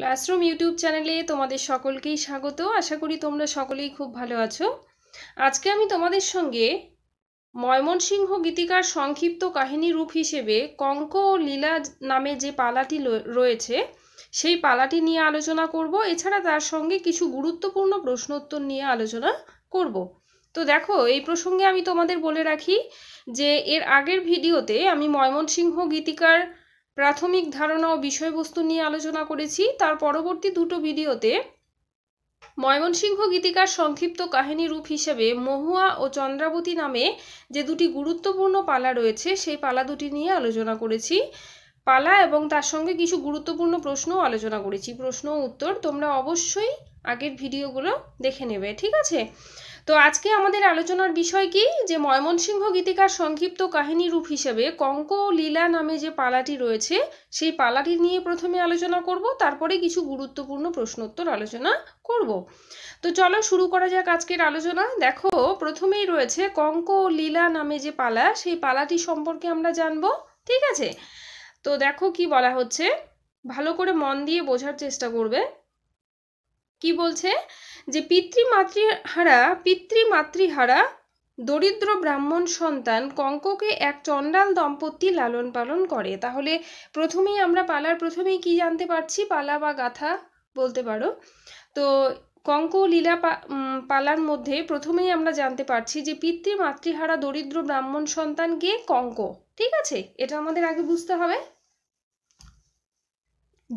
classroom YouTube চ্যানেলে তোমাদের সকলকেই স্বাগত আশা করি তোমরা সকলেই খুব ভালো আছো আজকে আমি তোমাদের সঙ্গে ময়মনসিংহ গীতিকার সংক্ষিপ্ত কাহিনী রূপ হিসেবে কঙ্ক ও লীলা নামে যে পালাটি রয়েছে সেই পালাটি নিয়ে আলোচনা করব এছাড়া তার সঙ্গে কিছু গুরুত্বপূর্ণ প্রশ্নোত্তর নিয়ে আলোচনা করব তো দেখো এই প্রসঙ্গে আমি তোমাদের বলে রাখি যে এর আগের ভিডিওতে আমি ময়মনসিংহ গীতিকার প্রাথমিক ধারণা ও বিষয়বস্তু নিয়ে আলোচনা করেছি তার পরবর্তী দুটো ভিডিওতে ময়মনসিংহ গীতিকার সংক্ষিপ্ত কাহিনী রূপ হিসেবে মহুয়া ও চন্দ্রাবতী নামে যে দুটি গুরুত্বপূর্ণ পালা রয়েছে সেই পালা দুটি নিয়ে আলোচনা করেছি পালা এবং তার সঙ্গে কিছু গুরুত্বপূর্ণ প্রশ্নও আলোচনা করেছি প্রশ্ন উত্তর তোমরা অবশ্যই আগের ভিডিওগুলো দেখে নেবে ঠিক আছে তো আজকে আমাদের আলোচনার বিষয় কি যে ময়মনসিংহ গীতিকার সংক্ষিপ্ত কাহিনী রূপ হিসেবে কঙ্ক লীলা নামে যে পালাটি রয়েছে সেই পালাটি নিয়ে প্রথমে আলোচনা করব তারপরে কিছু গুরুত্বপূর্ণ প্রশ্নোত্তর আলোচনা করব তো চলো শুরু করা যাক আজকের আলোচনা দেখো প্রথমেই রয়েছে কঙ্ক লীলা নামে যে পালা সেই পালাটি সম্পর্কে আমরা জানব ঠিক আছে তো দেখো কি বলা হচ্ছে ভালো করে মন দিয়ে বোঝার চেষ্টা করবে কি বলছে যে পিতৃ মাতৃহারা পিতৃ মাতৃহারা দরিদ্র ব্রাহ্মণ সন্তান কঙ্ককে এক চণ্ডাল দম্পতি লালন পালন করে তাহলে প্রথমেই আমরা পালার প্রথমেই কি জানতে পারছি পালা বা গাথা বলতে পারো তো কঙ্ক লীলা পালার মধ্যে প্রথমেই আমরা জানতে পারছি যে পিতৃ মাতৃহারা দরিদ্র ব্রাহ্মণ সন্তানকে কঙ্ক ঠিক আছে এটা আমাদের আগে বুঝতে হবে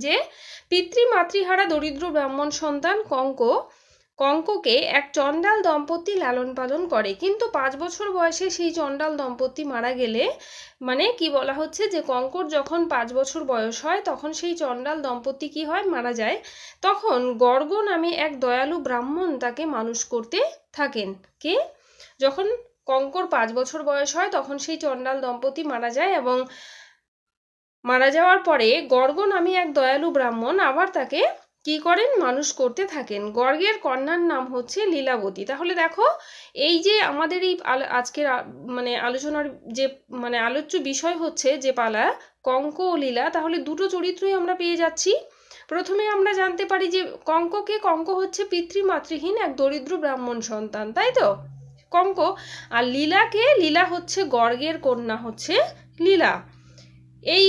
যে পিতৃ মাতৃহারা দরিদ্র ব্রাহ্মণ সন্তান কঙ্ক কঙ্ককে এক চণ্ডাল দম্পতি লালন পালন করে কিন্তু পাঁচ বছর বয়সে সেই চণ্ডাল দম্পতি মারা গেলে মানে কি বলা হচ্ছে যে কঙ্কর যখন পাঁচ বছর বয়স হয় তখন সেই চণ্ডাল দম্পতি কি হয় মারা যায় তখন গর্গ নামে এক দয়ালু ব্রাহ্মণ তাকে মানুষ করতে থাকেন কে যখন কঙ্কর পাঁচ বছর বয়স হয় তখন সেই চণ্ডাল দম্পতি মারা যায় এবং মারা যাওয়ার পরে গর্গ নামে এক দয়ালু ব্রাহ্মণ আবার তাকে কি করেন মানুষ করতে থাকেন গর্গের কন্যার নাম হচ্ছে লীলাবতী তাহলে দেখো এই যে আমাদের এই আজকের মানে আলোচনার যে মানে আলোচ্য বিষয় হচ্ছে যে পালা কঙ্ক ও লীলা তাহলে দুটো চরিত্রই আমরা পেয়ে যাচ্ছি প্রথমে আমরা জানতে পারি যে কঙ্ককে কঙ্ক হচ্ছে পিতৃমাতৃহীন এক দরিদ্র ব্রাহ্মণ সন্তান তাই তো কঙ্ক আর লীলাকে লীলা হচ্ছে গর্গের কন্যা হচ্ছে লীলা এই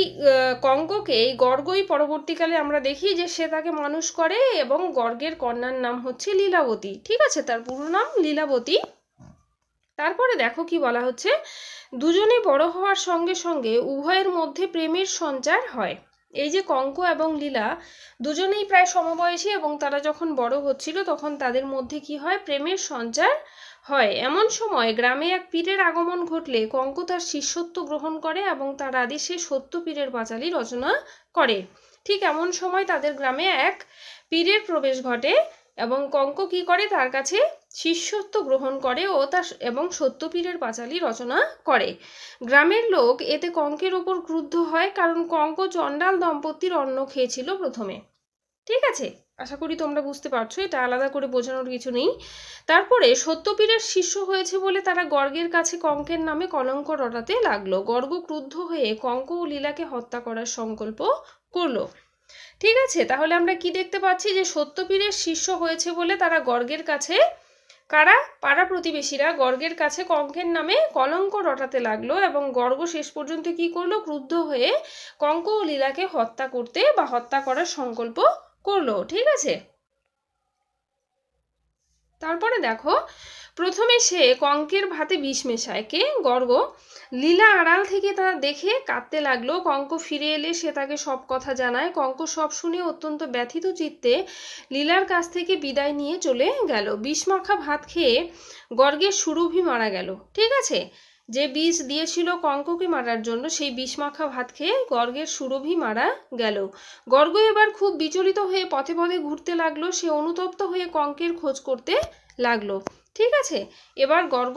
কঙ্ককে এই গর্গই পরবর্তীকালে আমরা দেখি যে সে তাকে মানুষ করে এবং গর্গের কন্যার নাম হচ্ছে লীলাবতী ঠিক আছে তার পুরো নাম লীলাবতী তারপরে দেখো কি বলা হচ্ছে দুজনে বড় হওয়ার সঙ্গে সঙ্গে উভয়ের মধ্যে প্রেমের সঞ্চার হয় এই যে কঙ্ক এবং লীলা দুজনেই প্রায় সমবয়সী এবং তারা যখন বড় হচ্ছিল তখন তাদের মধ্যে কি হয় প্রেমের সঞ্চার হয় এমন সময় গ্রামে এক পীরের আগমন ঘটলে কঙ্ক তার শিষ্যত্ব গ্রহণ করে এবং তার আদেশে সত্য পীরের পাঁচালী রচনা করে ঠিক এমন সময় তাদের গ্রামে এক পীরের প্রবেশ ঘটে এবং কঙ্ক কি করে তার কাছে শিষ্যত্ব গ্রহণ করে ও তার এবং সত্যপীরের পাঁচালী রচনা করে গ্রামের লোক এতে কঙ্কের ওপর ক্রুদ্ধ হয় কারণ কঙ্ক চণ্ডাল দম্পতির অন্ন খেয়েছিল প্রথমে ঠিক আছে আশা করি তোমরা বুঝতে পারছো এটা আলাদা করে বোঝানোর কিছু নেই তারপরে সত্যপীরের শিষ্য হয়েছে বলে তারা গর্গের কাছে কঙ্কের নামে কলঙ্ক রটাতে লাগলো গর্গ ক্রুদ্ধ হয়ে কঙ্ক ও লীলাকে হত্যা করার সংকল্প করলো ঠিক আছে তাহলে আমরা কি দেখতে পাচ্ছি যে সত্যপীরের শিষ্য হয়েছে বলে তারা গর্গের কাছে কারা পাড়া প্রতিবেশীরা গর্গের কাছে কঙ্কের নামে কলঙ্ক রটাতে লাগলো এবং গর্গ শেষ পর্যন্ত কি করলো ক্রুদ্ধ হয়ে কঙ্ক ও লীলাকে হত্যা করতে বা হত্যা করার সংকল্প করলো ঠিক আছে তারপরে দেখো প্রথমে সে কঙ্কের ভাতে বিষ মেশায় কে গর্গ লীলা আড়াল থেকে তা দেখে কাঁদতে লাগলো কঙ্ক ফিরে এলে সে তাকে সব কথা জানায় কঙ্ক সব শুনে অত্যন্ত ব্যথিত চিত্তে লীলার কাছ থেকে বিদায় নিয়ে চলে গেল মাখা ভাত খেয়ে গর্গের সুরভি মারা গেল ঠিক আছে যে বিষ দিয়েছিল কঙ্ককে মারার জন্য সেই বিষ মাখা ভাত খেয়ে গর্গের সুরভি মারা গেল গর্গ এবার খুব বিচলিত হয়ে পথে পথে ঘুরতে লাগলো সে অনুতপ্ত হয়ে কঙ্কের খোঁজ করতে লাগলো ঠিক আছে এবার গর্গ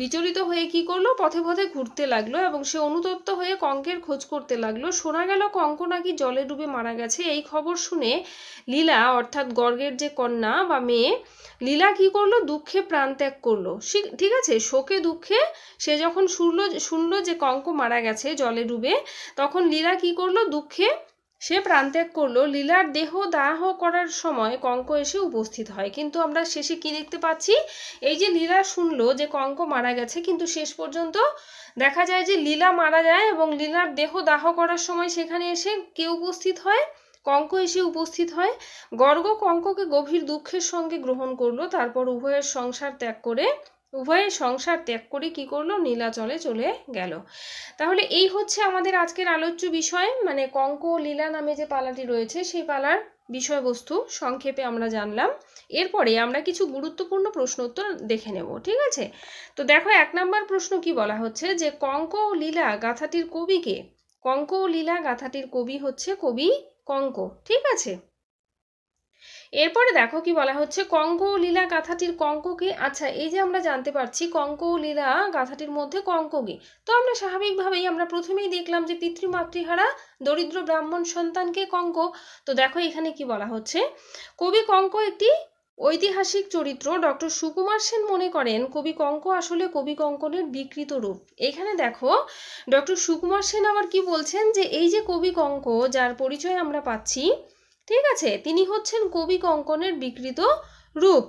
বিচলিত হয়ে কি করলো পথে পথে ঘুরতে লাগলো এবং সে অনুতপ্ত হয়ে কঙ্কের খোঁজ করতে লাগলো শোনা গেল কঙ্ক নাকি জলে ডুবে মারা গেছে এই খবর শুনে লীলা অর্থাৎ গর্গের যে কন্যা বা মেয়ে লীলা কি করলো দুঃখে প্রাণত্যাগ করলো ঠিক আছে শোকে দুঃখে সে যখন শুনলো শুনলো যে কঙ্ক মারা গেছে জলে ডুবে তখন লীলা কি করলো দুঃখে সে প্রাণত্যাগ করলো লীলার দেহ দাহ করার সময় কঙ্ক এসে উপস্থিত হয় কিন্তু আমরা শেষে কি দেখতে পাচ্ছি এই যে লীলা শুনলো যে কঙ্ক মারা গেছে কিন্তু শেষ পর্যন্ত দেখা যায় যে লীলা মারা যায় এবং লীলার দেহ দাহ করার সময় সেখানে এসে কে উপস্থিত হয় কঙ্ক এসে উপস্থিত হয় গর্গ কঙ্ককে গভীর দুঃখের সঙ্গে গ্রহণ করলো তারপর উভয়ের সংসার ত্যাগ করে উভয়ে সংসার ত্যাগ করে কি করলো নীলাচলে চলে গেল তাহলে এই হচ্ছে আমাদের আজকের আলোচ্য বিষয় মানে কঙ্ক লীলা নামে যে পালাটি রয়েছে সেই পালার বিষয়বস্তু সংক্ষেপে আমরা জানলাম এরপরে আমরা কিছু গুরুত্বপূর্ণ প্রশ্ন উত্তর দেখে নেব ঠিক আছে তো দেখো এক নম্বর প্রশ্ন কি বলা হচ্ছে যে কঙ্ক ও লীলা গাথাটির কবিকে কঙ্ক ও লীলা গাথাটির কবি হচ্ছে কবি কঙ্ক ঠিক আছে এরপরে দেখো কি বলা হচ্ছে কঙ্ক লীলা গাথাটির কঙ্ককে আচ্ছা এই যে আমরা জানতে পারছি কঙ্ক লীলা গাথাটির মধ্যে কঙ্ককে তো আমরা স্বাভাবিকভাবেই আমরা প্রথমেই দেখলাম যে পিতৃমাতৃহারা দরিদ্র ব্রাহ্মণ সন্তানকে কঙ্ক তো দেখো এখানে কি বলা হচ্ছে কবি কঙ্ক একটি ঐতিহাসিক চরিত্র ডক্টর সুকুমার সেন মনে করেন কবি কঙ্ক আসলে কবি কঙ্কনের বিকৃত রূপ এখানে দেখো ডক্টর সুকুমার সেন আবার কি বলছেন যে এই যে কবি কঙ্ক যার পরিচয় আমরা পাচ্ছি ঠিক আছে তিনি হচ্ছেন কবি কঙ্কনের বিকৃত রূপ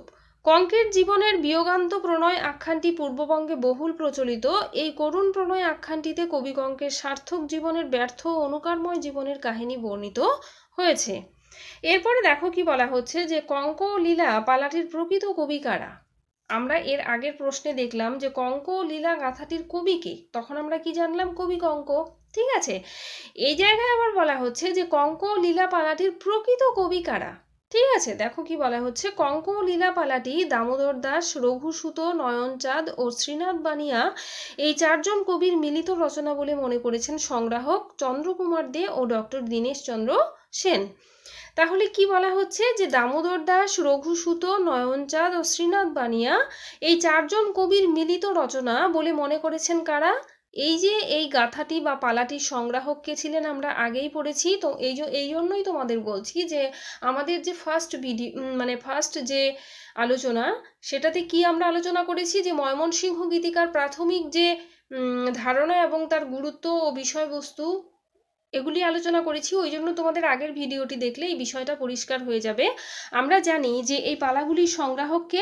কঙ্কের জীবনের বিয়োগান্ত প্রণয় আখ্যানটি পূর্ববঙ্গে বহুল প্রচলিত এই করুণ প্রণয় আখ্যানটিতে কবি কঙ্কের সার্থক জীবনের ব্যর্থ অনুকারময় জীবনের কাহিনী বর্ণিত হয়েছে এরপরে দেখো কি বলা হচ্ছে যে কঙ্ক লীলা পালাটির প্রকৃত কবি কারা আমরা এর আগের প্রশ্নে দেখলাম যে কঙ্ক লীলা গাথাটির কবিকে তখন আমরা কি জানলাম কবি কঙ্ক ঠিক আছে এই জায়গায় আবার বলা হচ্ছে যে কঙ্ক লীলা পালাটির প্রকৃত কবি কারা ঠিক আছে দেখো কি বলা হচ্ছে কঙ্ক লীলা পালাটি দামোদর দাস রঘুসুত নয়নচাঁদ ও শ্রীনাথ বানিয়া এই চারজন কবির মিলিত রচনা বলে মনে করেছেন সংগ্রাহক চন্দ্রকুমার দে ও ডক্টর দীনেশ চন্দ্র সেন তাহলে কি বলা হচ্ছে যে দামোদর দাস রঘুসুত নয়নচাঁদ ও শ্রীনাথ বানিয়া এই চারজন কবির মিলিত রচনা বলে মনে করেছেন কারা এই যে এই গাথাটি বা পালাটির সংগ্রাহককে ছিলেন আমরা আগেই পড়েছি তো এই এই জন্যই তোমাদের বলছি যে আমাদের যে ফার্স্ট ভিডিও মানে ফার্স্ট যে আলোচনা সেটাতে কি আমরা আলোচনা করেছি যে ময়মনসিংহ গীতিকার প্রাথমিক যে ধারণা এবং তার গুরুত্ব ও বিষয়বস্তু এগুলি আলোচনা করেছি ওই জন্য তোমাদের আগের ভিডিওটি দেখলে এই বিষয়টা পরিষ্কার হয়ে যাবে আমরা জানি যে এই পালাগুলির সংগ্রাহককে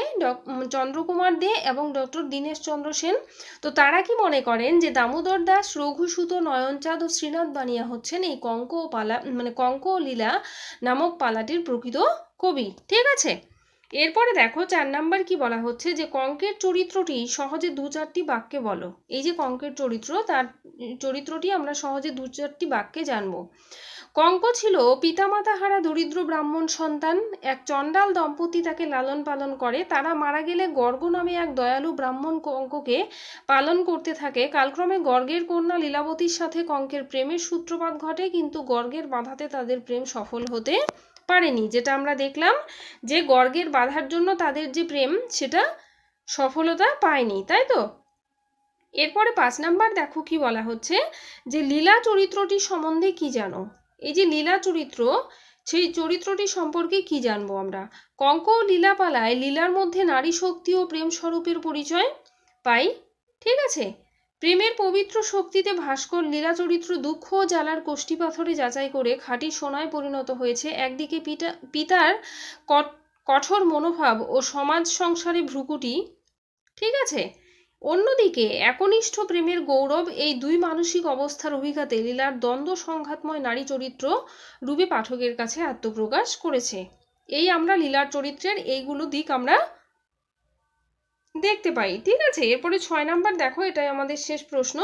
চন্দ্রকুমার দে এবং ডক্টর দীনেশ চন্দ্র সেন তো তারা কি মনে করেন যে দামোদর দাস রঘুসূত নয়নচাঁদ ও শ্রীনাথ বানিয়া হচ্ছেন এই কঙ্ক ও পালা মানে কঙ্ক লীলা নামক পালাটির প্রকৃত কবি ঠিক আছে এরপরে দেখো চার নাম্বার কি বলা হচ্ছে যে কঙ্কের চরিত্রটি সহজে দু চারটি বাক্যে বলো এই যে কঙ্কের চরিত্র তার চরিত্রটি আমরা সহজে দু চারটি বাক্যে জানবো কঙ্ক ছিল পিতামাতা হারা দরিদ্র ব্রাহ্মণ সন্তান এক চণ্ডাল দম্পতি তাকে লালন পালন করে তারা মারা গেলে গর্গ নামে এক দয়ালু ব্রাহ্মণ কঙ্ককে পালন করতে থাকে কালক্রমে গর্গের কন্যা লীলাবতীর সাথে কঙ্কের প্রেমের সূত্রপাত ঘটে কিন্তু গর্গের বাধাতে তাদের প্রেম সফল হতে পারেনি যেটা আমরা দেখলাম যে গর্গের বাধার জন্য তাদের যে প্রেম সেটা সফলতা পায়নি তাই তো এরপরে পাঁচ নাম্বার দেখো কি বলা হচ্ছে যে লীলা চরিত্রটি সম্বন্ধে কি জানো এই যে লীলা চরিত্র সেই চরিত্রটি সম্পর্কে কি জানবো আমরা কঙ্ক ও লীলাপালায় লীলার মধ্যে নারী শক্তি ও প্রেম স্বরূপের পরিচয় পাই ঠিক আছে প্রেমের পবিত্র শক্তিতে ভাস্কর লীলা চরিত্র দুঃখ ও জ্বালার কোষ্ঠী পাথরে যাচাই করে খাঁটি সোনায় পরিণত হয়েছে একদিকে পিতা পিতার কঠোর মনোভাব ও সমাজ সংসারে ভ্রুকুটি ঠিক আছে অন্যদিকে একনিষ্ঠ প্রেমের গৌরব এই দুই মানসিক অবস্থার অভিঘাতে লীলার দ্বন্দ্ব সংঘাতময় নারী চরিত্র রূপে পাঠকের কাছে আত্মপ্রকাশ করেছে এই আমরা লীলার চরিত্রের এইগুলো দিক আমরা দেখতে পাই ঠিক আছে এরপরে ছয় নাম্বার দেখো এটাই আমাদের শেষ প্রশ্ন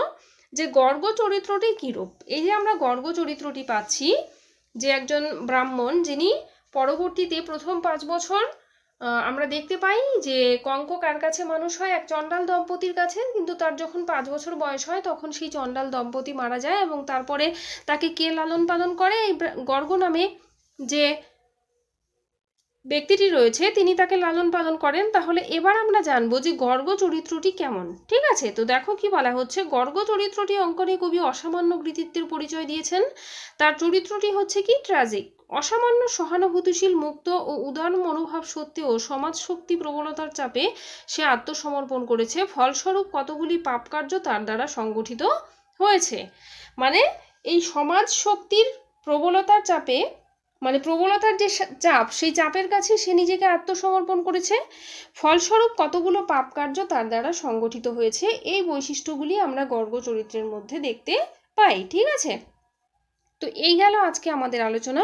যে গর্গ চরিত্রটি কীরূপ এই যে আমরা গর্গ চরিত্রটি পাচ্ছি যে একজন ব্রাহ্মণ যিনি পরবর্তীতে প্রথম পাঁচ বছর আমরা দেখতে পাই যে কঙ্ক কার কাছে মানুষ হয় এক চণ্ডাল দম্পতির কাছে কিন্তু তার যখন পাঁচ বছর বয়স হয় তখন সেই চণ্ডাল দম্পতি মারা যায় এবং তারপরে তাকে কে লালন পালন করে এই গর্গ নামে যে ব্যক্তিটি রয়েছে তিনি তাকে লালন পালন করেন তাহলে এবার আমরা জানবো যে গর্গ চরিত্রটি কেমন ঠিক আছে তো দেখো কি বলা হচ্ছে গর্গ চরিত্রটি অঙ্কনে কবি অসামান্য কৃতিত্বের পরিচয় দিয়েছেন তার চরিত্রটি হচ্ছে কি ট্র্যাজিক অসামান্য সহানুভূতিশীল মুক্ত ও উদার মনোভাব সত্ত্বেও সমাজ শক্তি প্রবণতার চাপে সে আত্মসমর্পণ করেছে ফলস্বরূপ কতগুলি পাপকার্য তার দ্বারা সংগঠিত হয়েছে মানে এই সমাজ শক্তির প্রবলতার চাপে মানে প্রবণতার যে চাপ সেই চাপের কাছে সে নিজেকে আত্মসমর্পণ করেছে ফলস্বরূপ কতগুলো পাপকার্য তার দ্বারা সংগঠিত হয়েছে এই বৈশিষ্ট্যগুলি আমরা গর্গ চরিত্রের মধ্যে দেখতে পাই ঠিক আছে তো এই গেল আজকে আমাদের আলোচনা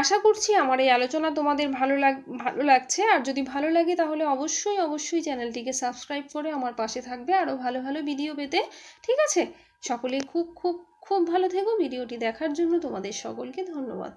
আশা করছি আমার এই আলোচনা তোমাদের ভালো লাগ ভালো লাগছে আর যদি ভালো লাগে তাহলে অবশ্যই অবশ্যই চ্যানেলটিকে সাবস্ক্রাইব করে আমার পাশে থাকবে আরও ভালো ভালো ভিডিও পেতে ঠিক আছে সকলে খুব খুব খুব ভালো থেকো ভিডিওটি দেখার জন্য তোমাদের সকলকে ধন্যবাদ